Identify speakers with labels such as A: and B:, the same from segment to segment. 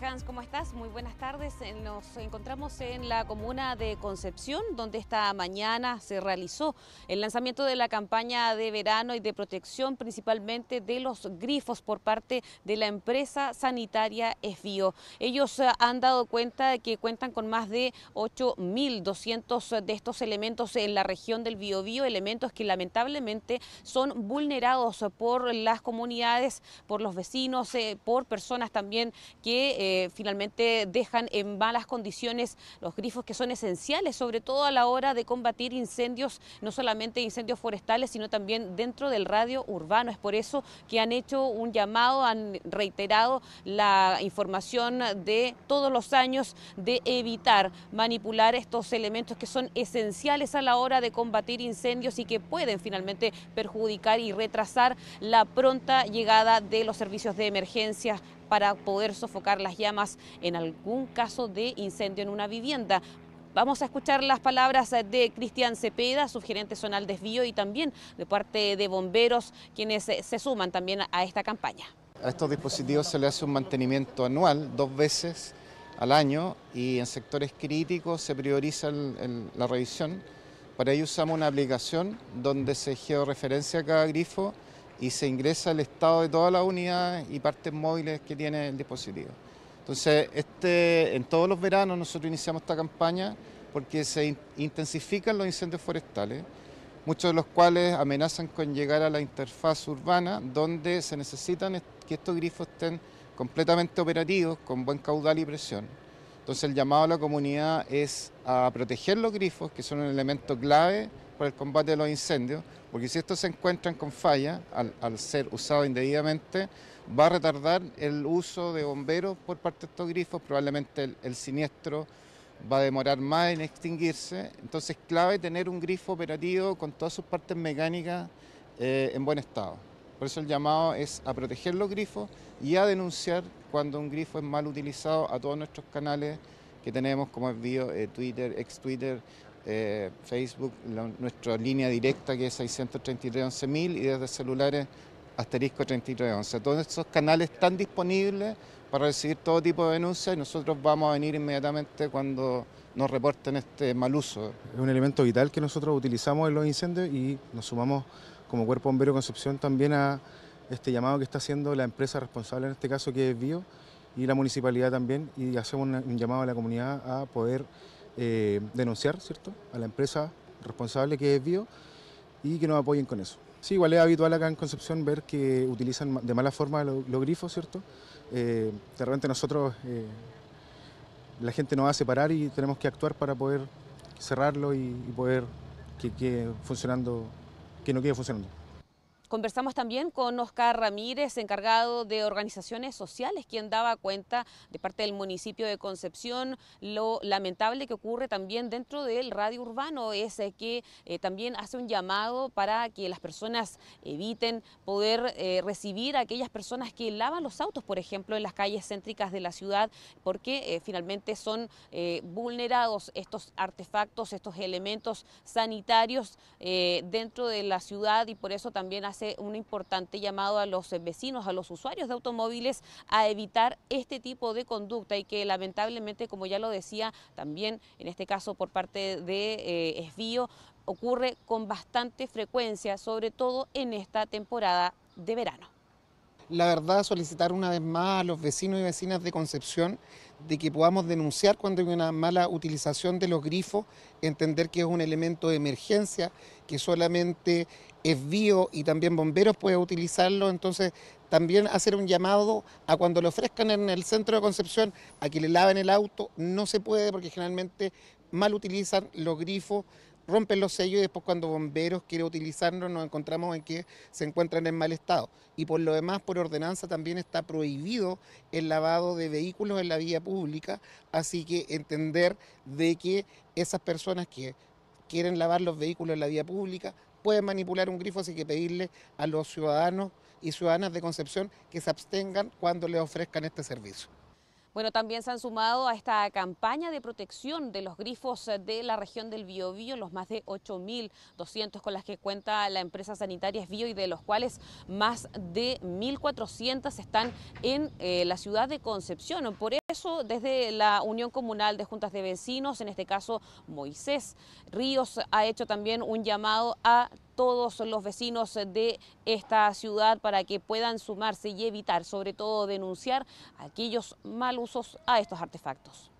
A: Hans, ¿cómo estás? Muy buenas tardes. Eh, nos encontramos en la comuna de Concepción, donde esta mañana se realizó el lanzamiento de la campaña de verano y de protección principalmente de los grifos por parte de la empresa sanitaria Esbio. Ellos eh, han dado cuenta de que cuentan con más de 8.200 de estos elementos en la región del Biobío, elementos que lamentablemente son vulnerados por las comunidades, por los vecinos, eh, por personas también que eh, finalmente dejan en malas condiciones los grifos que son esenciales, sobre todo a la hora de combatir incendios, no solamente incendios forestales, sino también dentro del radio urbano. Es por eso que han hecho un llamado, han reiterado la información de todos los años de evitar manipular estos elementos que son esenciales a la hora de combatir incendios y que pueden finalmente perjudicar y retrasar la pronta llegada de los servicios de emergencia para poder sofocar las llamas en algún caso de incendio en una vivienda. Vamos a escuchar las palabras de Cristian Cepeda, subgerente zonal desvío, y también de parte de bomberos, quienes se suman también a esta campaña.
B: A estos dispositivos se le hace un mantenimiento anual, dos veces al año, y en sectores críticos se prioriza la revisión. Para ello usamos una aplicación donde se georreferencia cada grifo y se ingresa el estado de todas las unidades y partes móviles que tiene el dispositivo. Entonces, este, en todos los veranos nosotros iniciamos esta campaña porque se intensifican los incendios forestales, muchos de los cuales amenazan con llegar a la interfaz urbana, donde se necesitan que estos grifos estén completamente operativos, con buen caudal y presión. Entonces el llamado a la comunidad es a proteger los grifos, que son un elemento clave para el combate de los incendios, porque si estos se encuentran con falla, al, ser usado indebidamente, va a retardar el uso de bomberos por parte de estos grifos, probablemente el, siniestro va a demorar más en extinguirse, entonces es clave tener un grifo operativo con todas sus partes mecánicas eh, en buen estado. Por eso el llamado es a proteger los grifos y a denunciar cuando un grifo es mal utilizado a todos nuestros canales que tenemos como el video, eh, Twitter, ex Twitter, eh, Facebook, nuestra línea directa que es 633.11.000 y desde celulares asterisco 3311. Todos estos canales están disponibles para recibir todo tipo de denuncias y nosotros vamos a venir inmediatamente cuando nos reporten este mal uso. Es un elemento vital que nosotros utilizamos en los incendios y nos sumamos como Cuerpo Bombero Concepción también a este llamado que está haciendo la empresa responsable en este caso que es Bio y la municipalidad también y hacemos un llamado a la comunidad a poder eh, denunciar ¿cierto? a la empresa responsable que es Bio y que nos apoyen con eso. Sí, igual es habitual acá en Concepción ver que utilizan de mala forma los, grifos, ¿cierto? Eh, de repente nosotros, eh, la gente nos hace parar y tenemos que actuar para poder cerrarlo y, y poder que quede funcionando, que no quede funcionando.
A: Conversamos también con Oscar Ramírez, encargado de organizaciones sociales, quien daba cuenta de parte del municipio de Concepción lo lamentable que ocurre también dentro del radio urbano, es eh, que eh, también hace un llamado para que las personas eviten poder eh, recibir a aquellas personas que lavan los autos, por ejemplo, en las calles céntricas de la ciudad, porque finalmente son vulnerados estos artefactos, estos elementos sanitarios dentro de la ciudad y por eso también hace hace un importante llamado a los eh, vecinos, a los usuarios de automóviles, a evitar este tipo de conducta y que lamentablemente, como ya lo decía, también en este caso por parte de eh, Esvío, ocurre con bastante frecuencia, sobre todo en esta temporada de verano
C: la verdad, solicitar una vez más a los vecinos y vecinas de Concepción de que podamos denunciar cuando hay una mala utilización de los grifos, entender que es un elemento de emergencia, que solamente es bio y también bomberos puede utilizarlo, entonces también hacer un llamado a cuando lo ofrezcan en el centro de Concepción a que le laven el auto, no se puede porque generalmente mal utilizan los grifos, rompen los sellos y después cuando bomberos quieren utilizarlos nos encontramos en que se encuentran en mal estado. Y por lo demás, por ordenanza también está prohibido el lavado de vehículos en la vía pública, así que entender de que esas personas que quieren lavar los vehículos en la vía pública pueden manipular un grifo, así que pedirle a los ciudadanos y ciudadanas de Concepción que se abstengan cuando les ofrezcan este servicio.
A: Bueno, también se han sumado a esta campaña de protección de los grifos de la región del Biobío, los más de 8.200 con las que cuenta la empresa sanitaria Bio y de los cuales más de 1.400 están en eh, la ciudad de Concepción. Por eso, desde la Unión Comunal de Juntas de Vecinos, en este caso Moisés Ríos, ha hecho también un llamado a todos los vecinos de esta ciudad para que puedan sumarse y evitar, sobre todo denunciar aquellos mal usos a estos artefactos.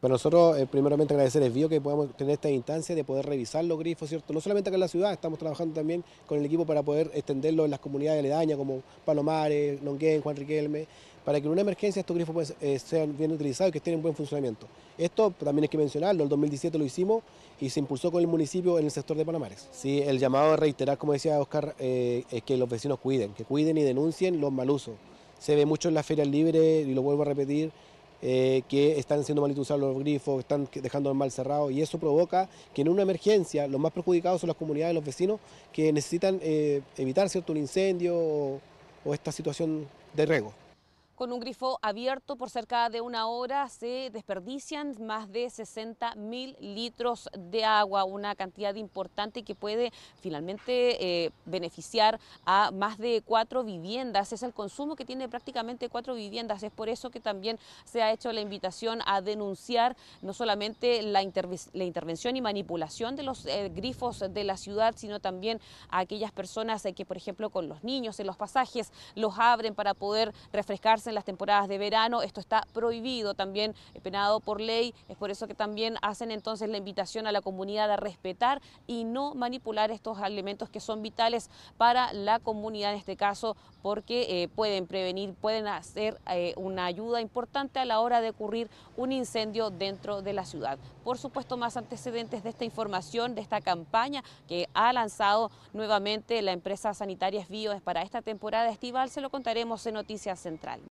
D: Para nosotros, eh, primeramente agradecer es Bio que podamos tener esta instancia de poder revisar los grifos, ¿cierto? No solamente acá en la ciudad, estamos trabajando también con el equipo para poder extenderlo en las comunidades aledañas como Palomares, Longuén, Juan Riquelme, para que en una emergencia estos grifos pues, eh, sean bien utilizados y que estén en buen funcionamiento. Esto también hay que mencionarlo, el 2017 lo hicimos y se impulsó con el municipio en el sector de Palomares. Sí, el llamado a reiterar, como decía Oscar, eh, es que los vecinos cuiden, que cuiden y denuncien los malusos. Se ve mucho en las ferias libres, y lo vuelvo a repetir, eh, que están siendo mal utilizados los grifos, están dejando el mal cerrado y eso provoca que en una emergencia los más perjudicados son las comunidades, los vecinos que necesitan eh, evitar cierto un incendio o, o esta situación de riego
A: con un grifo abierto por cerca de una hora se desperdician más de 60 mil litros de agua, una cantidad importante que puede finalmente eh, beneficiar a más de cuatro viviendas. Es el consumo que tiene prácticamente cuatro viviendas. Es por eso que también se ha hecho la invitación a denunciar no solamente la, intervención y manipulación de los eh, grifos de la ciudad, sino también a aquellas personas eh, que, por ejemplo, con los niños en los pasajes los abren para poder refrescarse en las temporadas de verano. Esto está prohibido también, eh, penado por ley. Es por eso que también hacen entonces la invitación a la comunidad a respetar y no manipular estos alimentos que son vitales para la comunidad en este caso, porque eh, pueden prevenir, pueden hacer eh, una ayuda importante a la hora de ocurrir un incendio dentro de la ciudad. Por supuesto, más antecedentes de esta información, de esta campaña que ha lanzado nuevamente la empresa Sanitarias Bio para esta temporada estival, se lo contaremos en Noticias Central.